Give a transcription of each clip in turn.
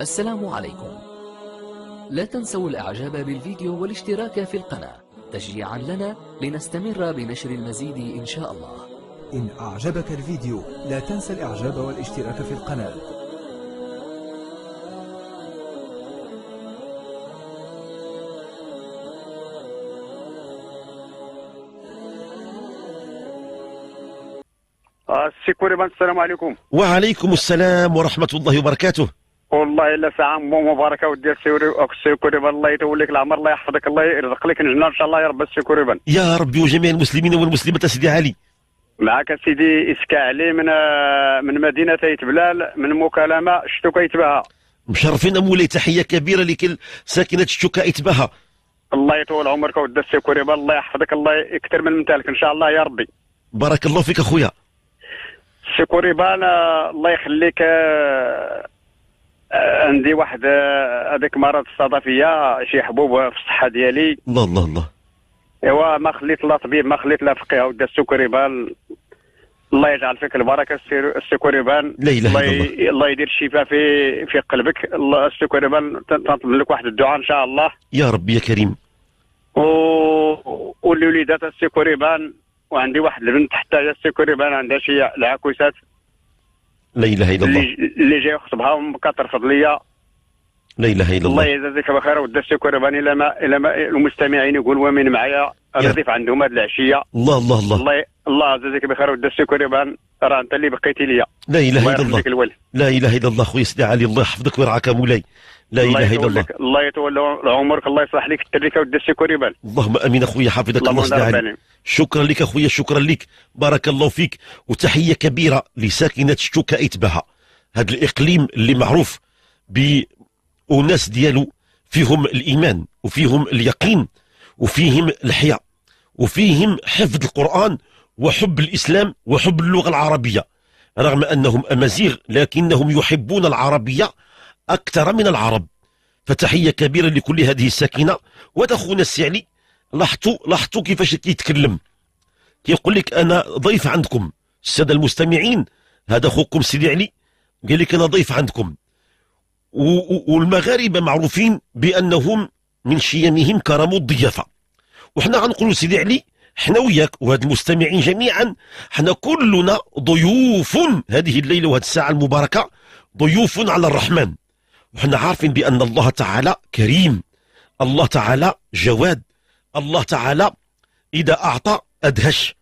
السلام عليكم لا تنسوا الاعجاب بالفيديو والاشتراك في القناة تشجيعا لنا لنستمر بنشر المزيد ان شاء الله إن أعجبك الفيديو لا تنسى الإعجاب والاشتراك في القناة آه، السلام عليكم وعليكم السلام ورحمة الله وبركاته والله الا ساعه مو مباركه ودي سيوري السيكوريبا الله يطول لك العمر الله يحفظك الله يرزق لك ان شاء الله يا رب السيكوريبا يا ربي وجميع المسلمين والمسلمات سيدي علي معك سيدي اسكا علي من من مدينه بلال من مكالمه شتوكا يتباها مشرفين مولاي تحيه كبيره لكل ساكنه شتوكا يتباها الله يطول عمرك ودي السيكوريبا الله يحفظك الله يكثر من مثالك ان شاء الله يا ربي بارك الله فيك اخويا السيكوريبا الله يخليك عندي واحد هذاك مرض الصدفيه شي حبوب في الصحه ديالي الله الله الله ايوا ما خليت لا طبيب ما خليت لا فقيه ودا السكريبال الله يجعل فيك البركه السكريبان لا اله الا الله الله يدير الشفاء في في قلبك السكريبان تنطلب لك واحد الدعاء ان شاء الله يا ربي يا كريم و... والوليدات السكريبان وعندي واحد البنت حتى هي السكريبان عندها شي العكوسات لا اله الا الله اللي جاي يخطبها كترفض ليا لا اله الا الله الله يجازيك بخير ودا الشكر باني الى ما الى ما المستمعين يقول ومن معايا الرضيف عندهم هذه العشيه الله الله الله الله الله يجازيك بخير ودا الشكر بان راه انت اللي بقيتي ليا لا اله الا الله لا اله الا الله خويا سيدي علي الله يحفظك ويرعاك مولاي لا اله الا الله الله يطول عمرك الله يصلح لك ودير والدسي كوريبال اللهم امين اخويا حفظك الله الله شكرا لك اخويا شكرا لك بارك الله فيك وتحيه كبيره لساكنه شتوكا بها هذا الاقليم اللي معروف ب وناس ديالو فيهم الايمان وفيهم اليقين وفيهم الحياه وفيهم حفظ القران وحب الاسلام وحب اللغه العربيه رغم انهم امازيغ لكنهم يحبون العربيه أكثر من العرب فتحية كبيرة لكل هذه الساكنة وهذا خونا السعلي لاحظتوا لاحظتوا كيفاش كيتكلم كيقول لك أنا ضيف عندكم السادة المستمعين هذا خوكم سيدي علي قال لك أنا ضيف عندكم والمغاربة معروفين بأنهم من شيمهم كرم الضيافة وحنا غنقولوا سيدي علي حنا وياك وهاد المستمعين جميعا حنا كلنا ضيوف هذه الليله وهذه الساعه المباركه ضيوف على الرحمن وحنا عارفين بأن الله تعالى كريم الله تعالى جواد الله تعالى إذا أعطى أدهش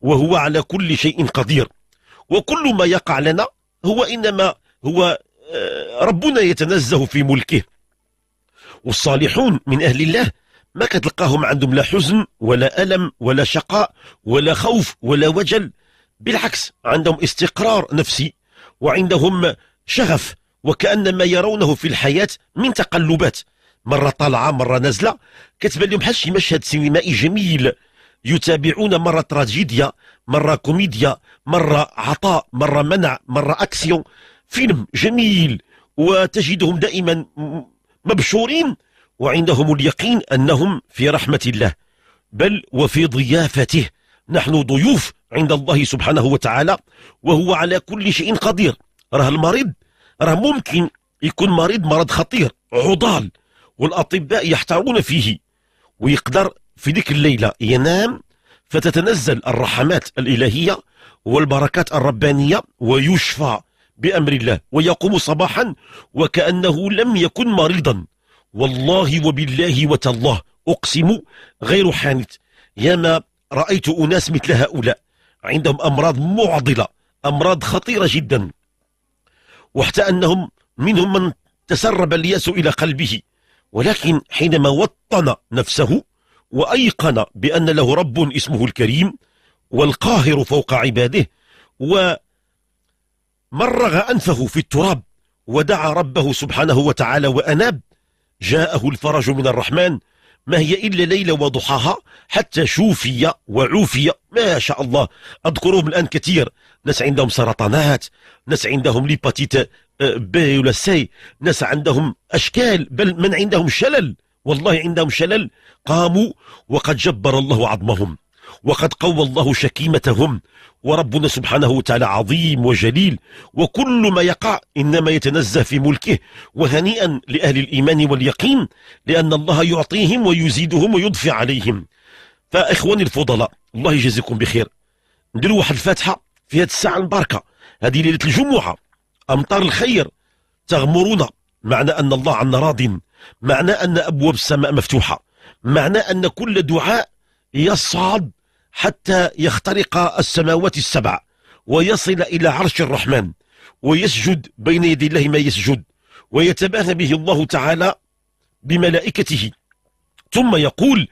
وهو على كل شيء قدير وكل ما يقع لنا هو إنما هو آه، ربنا يتنزه في ملكه والصالحون من أهل الله ما كتلقاهم عندهم لا حزن ولا ألم ولا شقاء ولا خوف ولا وجل بالعكس عندهم استقرار نفسي وعندهم شغف وكأن ما يرونه في الحياة من تقلبات مرة طالعة مرة نازلة كتبان لهم بحال شي مشهد سينمائي جميل يتابعون مرة تراجيديا مرة كوميديا مرة عطاء مرة منع مرة أكسيون فيلم جميل وتجدهم دائما مبشورين وعندهم اليقين أنهم في رحمة الله بل وفي ضيافته نحن ضيوف عند الله سبحانه وتعالى وهو على كل شيء قدير راه المريض راه ممكن يكون مريض مرض خطير عضال والاطباء يحتارون فيه ويقدر في ذيك الليله ينام فتتنزل الرحمات الالهيه والبركات الربانيه ويشفى بامر الله ويقوم صباحا وكانه لم يكن مريضا والله وبالله وتالله اقسم غير حانت ياما رايت اناس مثل هؤلاء عندهم امراض معضله امراض خطيره جدا وحتى أنهم منهم من تسرب الياس إلى قلبه ولكن حينما وطن نفسه وأيقن بأن له رب اسمه الكريم والقاهر فوق عباده ومرغ أنفه في التراب ودعا ربه سبحانه وتعالى وأناب جاءه الفرج من الرحمن ما هي إلا ليلة وضحاها حتى شوفي وعوفي ما شاء الله أذكرهم الآن كثير ناس عندهم سرطانات ناس عندهم ليباتيت بي آه، ولا سي ناس عندهم أشكال بل من عندهم شلل والله عندهم شلل قاموا وقد جبر الله عظمهم وقد قوى الله شكيمتهم وربنا سبحانه وتعالى عظيم وجليل وكل ما يقع إنما يتنزه في ملكه وهنيئا لأهل الإيمان واليقين لأن الله يعطيهم ويزيدهم ويضفي عليهم فإخواني الفضلاء الله يجزيكم بخير نديروا واحد الفاتحة في هذه الساعه المباركه هذه ليله الجمعه امطار الخير تغمرنا معنى ان الله عنا راض معنى ان ابواب السماء مفتوحه معنى ان كل دعاء يصعد حتى يخترق السماوات السبع ويصل الى عرش الرحمن ويسجد بين يدي الله ما يسجد ويتباهى به الله تعالى بملائكته ثم يقول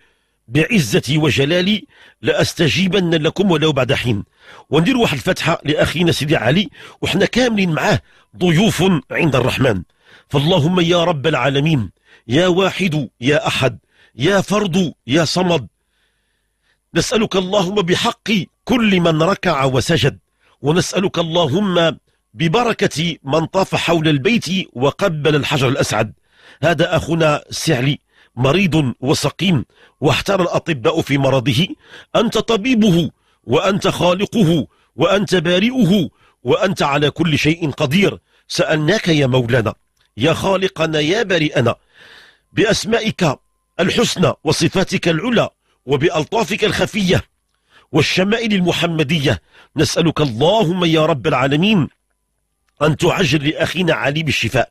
بعزتي وجلالي لأستجيبن لكم ولو بعد حين وندير واحد الفتحة لأخينا سيدي علي وحنا كاملين معاه ضيوف عند الرحمن فاللهم يا رب العالمين يا واحد يا أحد يا فرد يا صمد نسألك اللهم بحق كل من ركع وسجد ونسألك اللهم ببركة من طاف حول البيت وقبل الحجر الأسعد هذا أخونا السعلي مريض وسقيم واحتار الأطباء في مرضه أنت طبيبه وأنت خالقه وأنت بارئه وأنت على كل شيء قدير سألناك يا مولانا يا خالقنا يا بارئنا بأسمائك الحسنى وصفاتك العلى وبألطافك الخفية والشمائل المحمدية نسألك اللهم يا رب العالمين أن تعجل لأخينا علي بالشفاء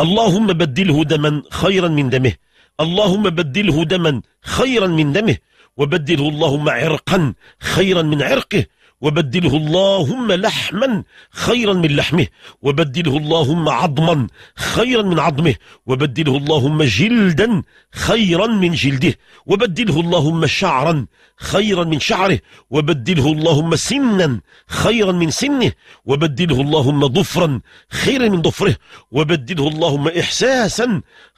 اللهم بدله دما خيرا من دمه اللهم بدله دما خيرا من دمه وبدله اللهم عرقا خيرا من عرقه وبدله اللهم لحما خيرا من لحمه وبدله اللهم عظما خيرا من عظمه وبدله اللهم جلدا خيرا من جلده وبدله اللهم شعرا خيرا من شعره وبدله اللهم سنا خيرا من سنه وبدله اللهم ظفرا خيرا من ظفره وبدله اللهم إحساسا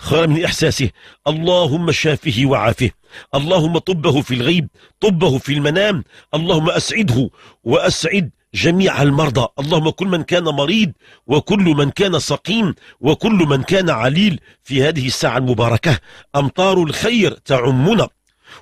خيرا من إحساسه اللهم شافه وعافه اللهم طبه في الغيب طبه في المنام اللهم أسعده وأسعد جميع المرضى اللهم كل من كان مريض وكل من كان سقيم وكل من كان عليل في هذه الساعة المباركة أمطار الخير تعمنا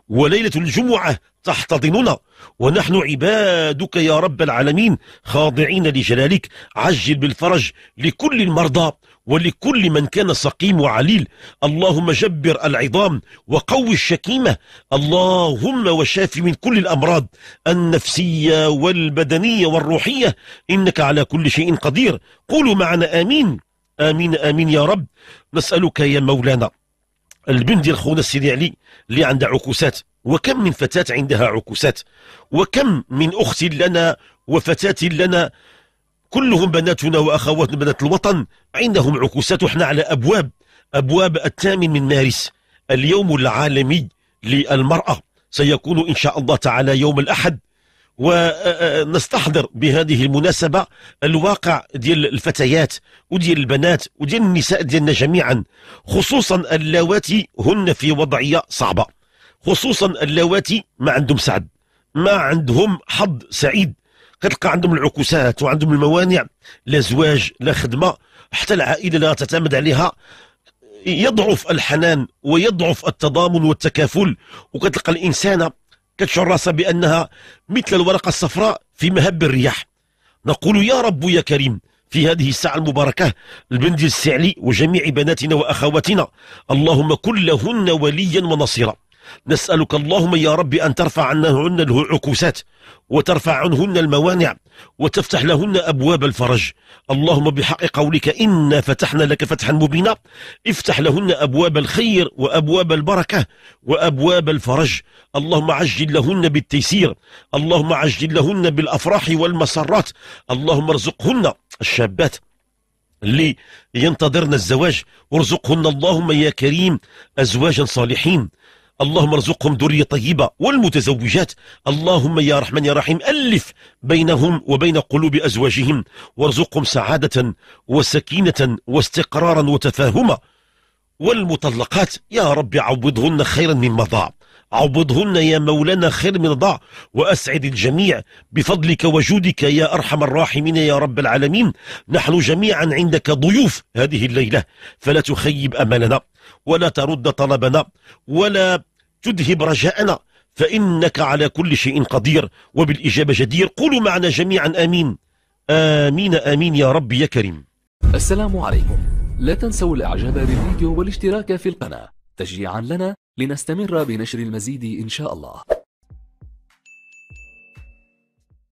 وليلة الجمعة تحتضننا ونحن عبادك يا رب العالمين خاضعين لجلالك عجل بالفرج لكل المرضى ولكل من كان سقيم وعليل اللهم جبر العظام وقوي الشكيمة اللهم وشافي من كل الأمراض النفسية والبدنية والروحية إنك على كل شيء قدير قولوا معنا آمين آمين آمين يا رب نسألك يا مولانا البنت ديال خونا السيدي علي اللي عندها عكوسات وكم من فتاة عندها عكوسات وكم من أخت لنا وفتاة لنا كلهم بناتنا وأخواتنا بنات الوطن عندهم عكوسات احنا على أبواب أبواب الثامن من مارس اليوم العالمي للمرأة سيكون إن شاء الله تعالى يوم الأحد ونستحضر بهذه المناسبة الواقع ديال الفتيات وديال البنات وديال النساء ديالنا جميعا خصوصا اللواتي هن في وضعية صعبة خصوصا اللواتي ما عندهم سعد ما عندهم حظ سعيد كتلقى عندهم العكوسات وعندهم الموانع لا زواج لا خدمه حتى العائله لا تعتمد عليها يضعف الحنان ويضعف التضامن والتكافل وكتلقى الانسانه كتشعر راسها بانها مثل الورقه الصفراء في مهب الرياح نقول يا رب يا كريم في هذه الساعة المباركة البندي السعلي وجميع بناتنا وأخواتنا اللهم كن لهن وليا ونصيرا نسألك اللهم يا رب أن ترفع عنهن العكوسات وترفع عنهن الموانع وتفتح لهن أبواب الفرج اللهم بحق قولك إنا فتحنا لك فتحا مبينا افتح لهن أبواب الخير وأبواب البركة وأبواب الفرج اللهم عجل لهن بالتيسير اللهم عجل لهن بالأفراح والمسرات اللهم ارزقهن الشابات اللي ينتظرن الزواج وارزقهن اللهم يا كريم أزواجا صالحين اللهم ارزقهم ذرية طيبة والمتزوجات اللهم يا رحمن يا رحيم ألف بينهم وبين قلوب أزواجهم وارزقهم سعادة وسكينة واستقرارا وتفاهما والمطلقات يا رب عوضهن خيرا مما ضاع عوضهن يا مولانا خير من ضاع وأسعد الجميع بفضلك وجودك يا أرحم الراحمين يا رب العالمين نحن جميعا عندك ضيوف هذه الليلة فلا تخيب أملنا ولا ترد طلبنا ولا تذهب رجاءنا فإنك على كل شيء قدير وبالإجابة جدير قولوا معنا جميعا آمين آمين آمين يا رب يا كريم السلام عليكم لا تنسوا الإعجاب بالفيديو والاشتراك في القناة تشجيعا لنا لنستمر بنشر المزيد إن شاء الله